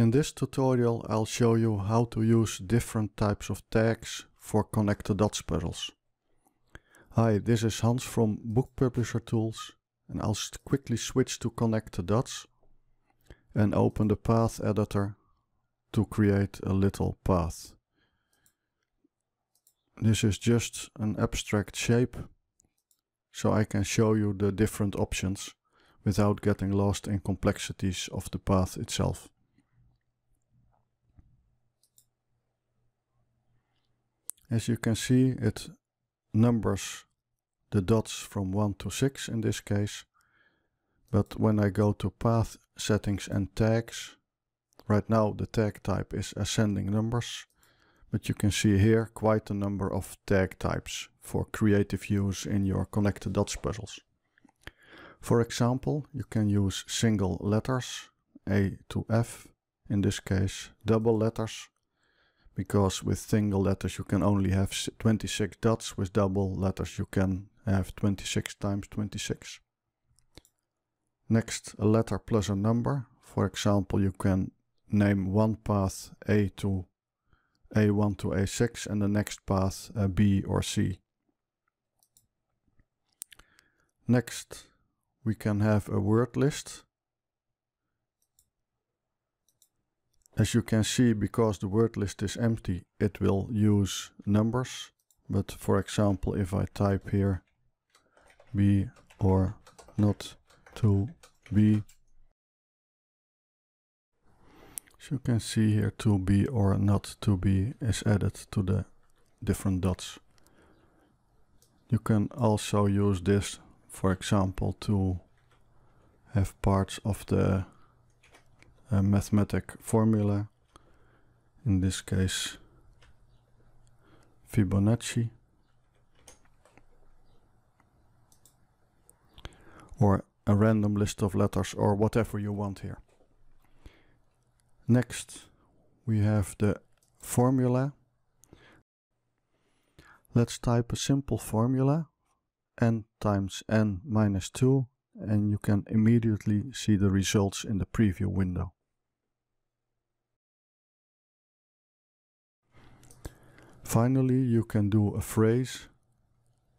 In this tutorial I'll show you how to use different types of tags for connect the dots puzzles. Hi, this is Hans from Book Publisher Tools and I'll quickly switch to connect the dots and open the path editor to create a little path. This is just an abstract shape so I can show you the different options without getting lost in complexities of the path itself. As you can see, it numbers the dots from 1 to 6 in this case. But when I go to path settings and tags, right now the tag type is ascending numbers. But you can see here quite a number of tag types for creative use in your connected dots puzzles. For example, you can use single letters, A to F in this case, double letters, because with single letters you can only have 26 dots, with double letters you can have 26 times 26. Next, a letter plus a number. For example, you can name one path A to A1 to A6 and the next path A uh, B B or C. Next, we can have a word list. As you can see, because the word list is empty, it will use numbers. But for example, if I type here be or not to be, as you can see here, to be or not to be is added to the different dots. You can also use this, for example, to have parts of the a mathematic formula, in this case Fibonacci, or a random list of letters or whatever you want here. Next we have the formula. Let's type a simple formula n times n minus 2 and you can immediately see the results in the preview window. Finally, you can do a phrase.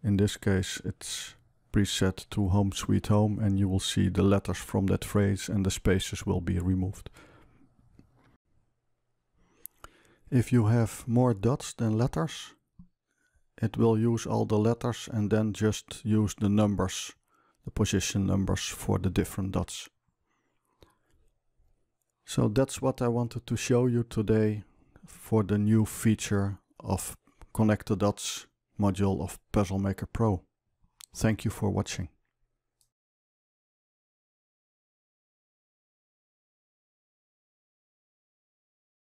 In this case, it's preset to home sweet home and you will see the letters from that phrase and the spaces will be removed. If you have more dots than letters, it will use all the letters and then just use the numbers, the position numbers for the different dots. So that's what I wanted to show you today for the new feature of Connect the Dots module of Puzzle Maker Pro. Thank you for watching.